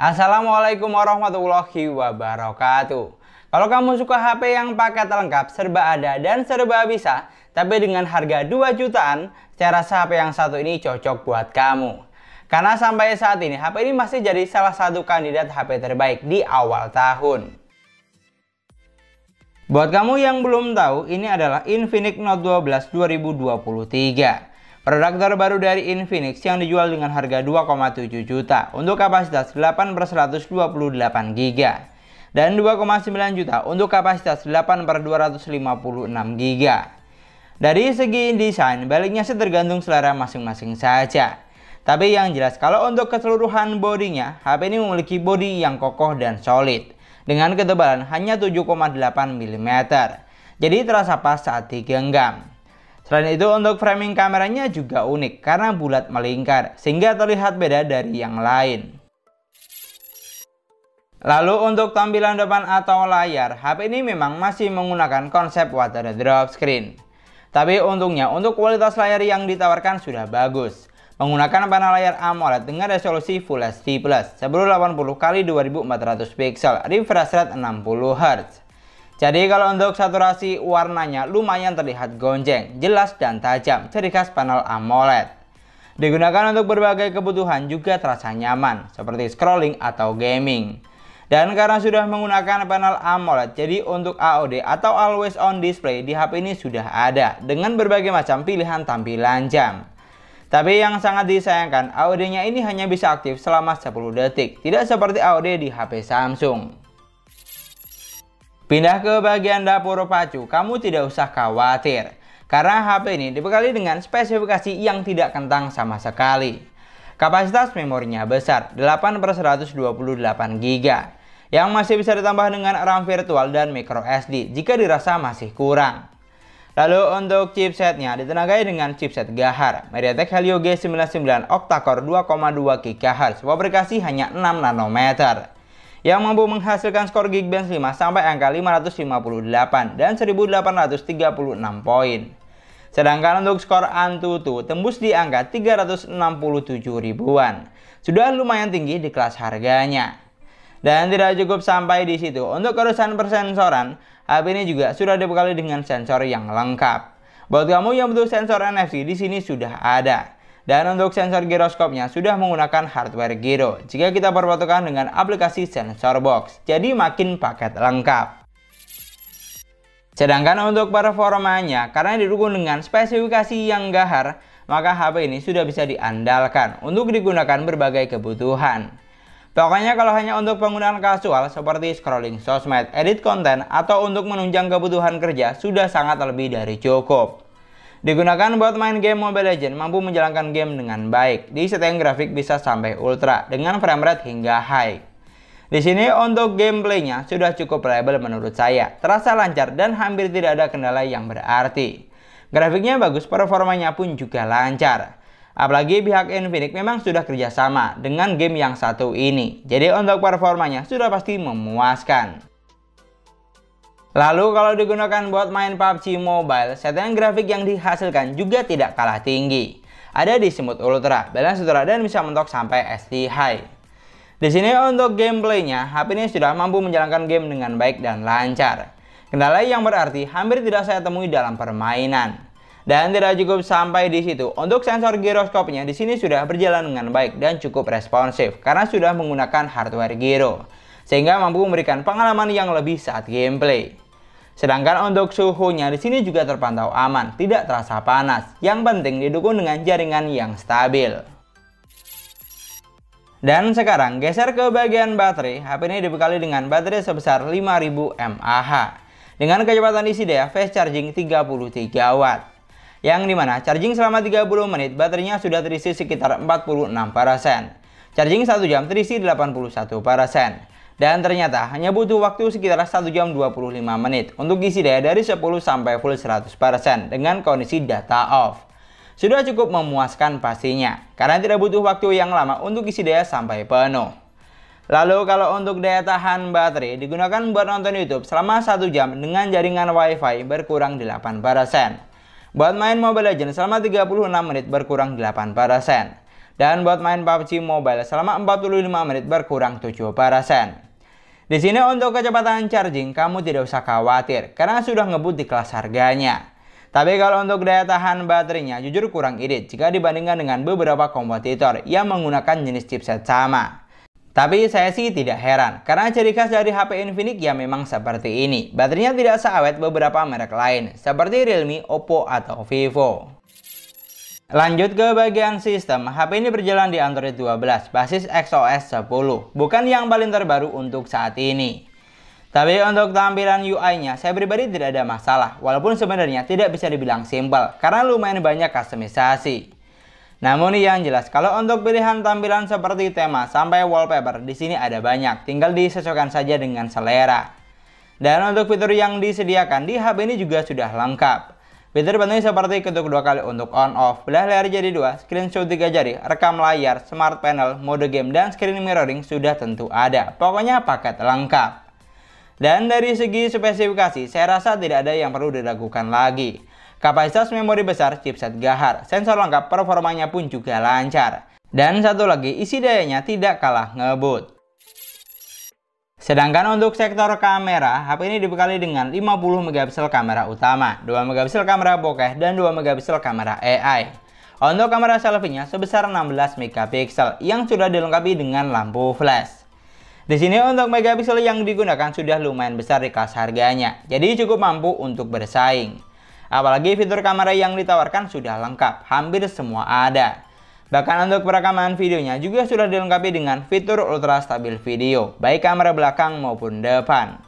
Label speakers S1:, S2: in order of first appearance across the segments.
S1: Assalamualaikum warahmatullahi wabarakatuh. Kalau kamu suka HP yang paket lengkap, serba ada dan serba bisa, tapi dengan harga 2 jutaan, saya rasa HP yang satu ini cocok buat kamu. Karena sampai saat ini, HP ini masih jadi salah satu kandidat HP terbaik di awal tahun. Buat kamu yang belum tahu, ini adalah Infinix Note 12 2023. Produk terbaru dari Infinix yang dijual dengan harga 2,7 juta untuk kapasitas 8 per 128 GB dan 2,9 juta untuk kapasitas 8 per 256 GB. Dari segi desain, baliknya sih tergantung selera masing-masing saja. Tapi yang jelas kalau untuk keseluruhan bodinya, HP ini memiliki bodi yang kokoh dan solid dengan ketebalan hanya 7,8 mm. Jadi terasa pas saat digenggam. Selain itu untuk framing kameranya juga unik karena bulat melingkar sehingga terlihat beda dari yang lain. Lalu untuk tampilan depan atau layar, HP ini memang masih menggunakan konsep water drop screen. Tapi untungnya untuk kualitas layar yang ditawarkan sudah bagus. Menggunakan panel layar AMOLED dengan resolusi Full HD+, 1080 x 2400 pixel, refresh rate 60 Hz. Jadi kalau untuk saturasi warnanya lumayan terlihat gonjeng, jelas dan tajam, ciri khas panel AMOLED. Digunakan untuk berbagai kebutuhan juga terasa nyaman, seperti scrolling atau gaming. Dan karena sudah menggunakan panel AMOLED, jadi untuk AOD atau Always On Display di HP ini sudah ada, dengan berbagai macam pilihan tampilan jam. Tapi yang sangat disayangkan, AOD-nya ini hanya bisa aktif selama 10 detik, tidak seperti AOD di HP Samsung. Pindah ke bagian dapur pacu, kamu tidak usah khawatir. Karena HP ini dibekali dengan spesifikasi yang tidak kentang sama sekali. Kapasitas memorinya besar, 8 per 128 GB. Yang masih bisa ditambah dengan RAM virtual dan micro SD jika dirasa masih kurang. Lalu untuk chipsetnya ditenagai dengan chipset Gahar MediaTek Helio G99 octa-core 2,2 GHz, fabrikasi hanya 6 nanometer yang mampu menghasilkan skor Geekbench 5 sampai angka 558 dan 1836 poin. Sedangkan untuk skor Antutu tembus di angka 367 ribuan. Sudah lumayan tinggi di kelas harganya. Dan tidak cukup sampai di situ. Untuk urusan persensoran, HP ini juga sudah dibekali dengan sensor yang lengkap. Buat kamu yang butuh sensor NFC di sini sudah ada. Dan untuk sensor giroskopnya sudah menggunakan hardware gyro jika kita perpatukan dengan aplikasi sensor box. Jadi makin paket lengkap. Sedangkan untuk performanya, karena didukung dengan spesifikasi yang gahar, maka HP ini sudah bisa diandalkan untuk digunakan berbagai kebutuhan. Pokoknya kalau hanya untuk penggunaan kasual seperti scrolling sosmed, edit konten, atau untuk menunjang kebutuhan kerja sudah sangat lebih dari cukup. Digunakan buat main game Mobile Legends, mampu menjalankan game dengan baik. Di setting grafik bisa sampai ultra, dengan frame rate hingga high. Di sini untuk gameplaynya sudah cukup reliable menurut saya. Terasa lancar dan hampir tidak ada kendala yang berarti. Grafiknya bagus, performanya pun juga lancar. Apalagi pihak Infinix memang sudah kerjasama dengan game yang satu ini. Jadi untuk performanya sudah pasti memuaskan. Lalu kalau digunakan buat main PUBG Mobile, settingan grafik yang dihasilkan juga tidak kalah tinggi. Ada di Smooth Ultra, balance Ultra, dan bisa mentok sampai SD High. Di sini untuk gameplaynya, HP ini sudah mampu menjalankan game dengan baik dan lancar. Kendala yang berarti hampir tidak saya temui dalam permainan. Dan tidak cukup sampai di situ, untuk sensor giroskopnya di sini sudah berjalan dengan baik dan cukup responsif karena sudah menggunakan hardware gyro sehingga mampu memberikan pengalaman yang lebih saat gameplay. Sedangkan untuk suhunya di sini juga terpantau aman, tidak terasa panas. Yang penting didukung dengan jaringan yang stabil. Dan sekarang geser ke bagian baterai, HP ini dibekali dengan baterai sebesar 5000 mAh dengan kecepatan isi daya fast charging 33 watt yang dimana charging selama 30 menit baterainya sudah terisi sekitar 46%. Charging 1 jam terisi 81%. Dan ternyata hanya butuh waktu sekitar 1 jam 25 menit untuk isi daya dari 10 sampai full 100% dengan kondisi data off. Sudah cukup memuaskan pastinya, karena tidak butuh waktu yang lama untuk isi daya sampai penuh. Lalu kalau untuk daya tahan baterai digunakan buat nonton YouTube selama 1 jam dengan jaringan WiFi berkurang 8%. Buat main Mobile Legends selama 36 menit berkurang 8%. Dan buat main PUBG Mobile selama 45 menit berkurang 7%. Di sini untuk kecepatan charging kamu tidak usah khawatir karena sudah ngebut di kelas harganya. Tapi kalau untuk daya tahan baterainya jujur kurang irit jika dibandingkan dengan beberapa kompetitor yang menggunakan jenis chipset sama. Tapi saya sih tidak heran, karena ciri khas dari HP Infinix ya memang seperti ini. Baterainya tidak seawet beberapa merek lain, seperti Realme, Oppo, atau Vivo. Lanjut ke bagian sistem, HP ini berjalan di Android 12 basis XOS 10, bukan yang paling terbaru untuk saat ini. Tapi untuk tampilan UI-nya, saya pribadi tidak ada masalah, walaupun sebenarnya tidak bisa dibilang simple, karena lumayan banyak customisasi. Namun iya, yang jelas, kalau untuk pilihan tampilan seperti tema sampai wallpaper, di sini ada banyak, tinggal disesuaikan saja dengan selera. Dan untuk fitur yang disediakan di HP ini juga sudah lengkap. Bantuin seperti ketuk dua kali untuk on off, belah layar jadi dua, screenshot tiga jari, rekam layar, smart panel, mode game, dan screen mirroring sudah tentu ada. Pokoknya paket lengkap. Dan dari segi spesifikasi, saya rasa tidak ada yang perlu diragukan lagi. Kapasitas memori besar, chipset gahar, sensor lengkap, performanya pun juga lancar. Dan satu lagi, isi dayanya tidak kalah ngebut. Sedangkan untuk sektor kamera, HP ini dibekali dengan 50 megapiksel kamera utama, 2 megapiksel kamera bokeh, dan 2 megapiksel kamera AI. Untuk kamera selfie-nya sebesar 16 megapiksel yang sudah dilengkapi dengan lampu flash. Di sini untuk megapiksel yang digunakan sudah lumayan besar di kelas harganya, jadi cukup mampu untuk bersaing. Apalagi fitur kamera yang ditawarkan sudah lengkap, hampir semua ada. Bahkan untuk perekaman videonya juga sudah dilengkapi dengan fitur ultra stabil video, baik kamera belakang maupun depan.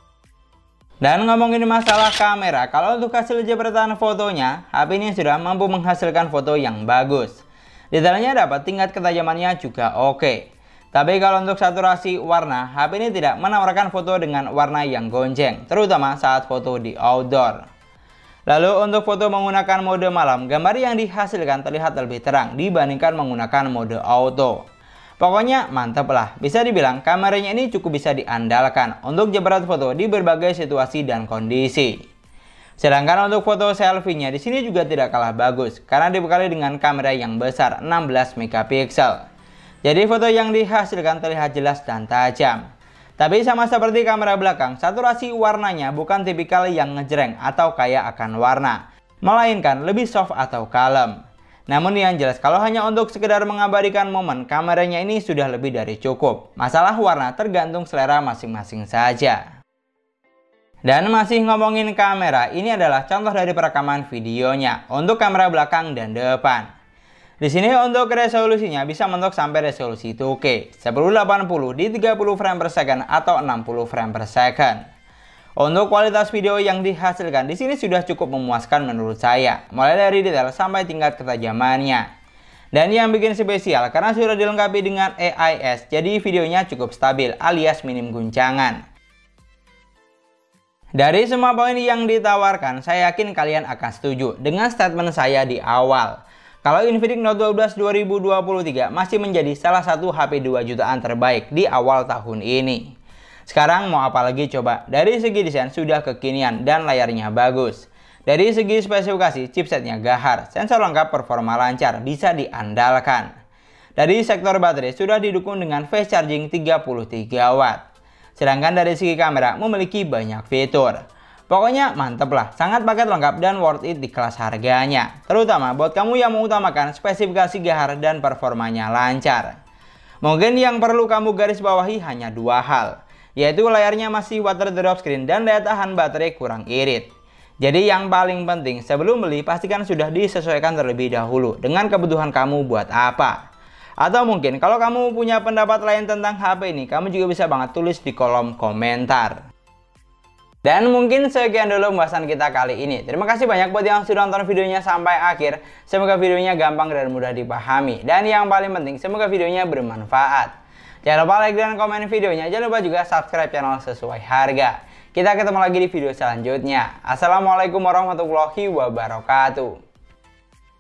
S1: Dan ngomongin masalah kamera, kalau untuk hasil jepretan fotonya, HP ini sudah mampu menghasilkan foto yang bagus. Detailnya dapat tingkat ketajamannya juga oke. Tapi kalau untuk saturasi warna, HP ini tidak menawarkan foto dengan warna yang gonceng, terutama saat foto di outdoor. Lalu untuk foto menggunakan mode malam, gambar yang dihasilkan terlihat lebih terang dibandingkan menggunakan mode auto. Pokoknya mantep lah, bisa dibilang kameranya ini cukup bisa diandalkan untuk jepret foto di berbagai situasi dan kondisi. Sedangkan untuk foto selfie-nya di sini juga tidak kalah bagus karena dibekali dengan kamera yang besar 16 megapiksel. Jadi foto yang dihasilkan terlihat jelas dan tajam. Tapi sama seperti kamera belakang, saturasi warnanya bukan tipikal yang ngejreng atau kaya akan warna, melainkan lebih soft atau kalem. Namun yang jelas kalau hanya untuk sekedar mengabadikan momen, kameranya ini sudah lebih dari cukup. Masalah warna tergantung selera masing-masing saja. Dan masih ngomongin kamera, ini adalah contoh dari perekaman videonya untuk kamera belakang dan depan. Di sini untuk resolusinya bisa mentok sampai resolusi itu oke, 1080 di 30 frame per second atau 60 frame per second. Untuk kualitas video yang dihasilkan di sini sudah cukup memuaskan menurut saya, mulai dari detail sampai tingkat ketajamannya. Dan yang bikin spesial karena sudah dilengkapi dengan AIS, jadi videonya cukup stabil alias minim guncangan. Dari semua poin yang ditawarkan, saya yakin kalian akan setuju dengan statement saya di awal kalau Infinix Note 12 2023 masih menjadi salah satu HP 2 jutaan terbaik di awal tahun ini. Sekarang mau apa lagi coba? Dari segi desain sudah kekinian dan layarnya bagus. Dari segi spesifikasi, chipsetnya gahar, sensor lengkap, performa lancar, bisa diandalkan. Dari sektor baterai sudah didukung dengan fast charging 33 watt. Sedangkan dari segi kamera memiliki banyak fitur. Pokoknya mantep lah, sangat paket lengkap dan worth it di kelas harganya. Terutama buat kamu yang mengutamakan spesifikasi gahar dan performanya lancar. Mungkin yang perlu kamu garis bawahi hanya dua hal, yaitu layarnya masih water drop screen dan daya tahan baterai kurang irit. Jadi yang paling penting sebelum beli pastikan sudah disesuaikan terlebih dahulu dengan kebutuhan kamu buat apa. Atau mungkin kalau kamu punya pendapat lain tentang HP ini, kamu juga bisa banget tulis di kolom komentar. Dan mungkin sekian dulu pembahasan kita kali ini. Terima kasih banyak buat yang sudah nonton videonya sampai akhir. Semoga videonya gampang dan mudah dipahami. Dan yang paling penting, semoga videonya bermanfaat. Jangan lupa like dan komen videonya. Jangan lupa juga subscribe channel sesuai harga. Kita ketemu lagi di video selanjutnya. Assalamualaikum warahmatullahi wabarakatuh.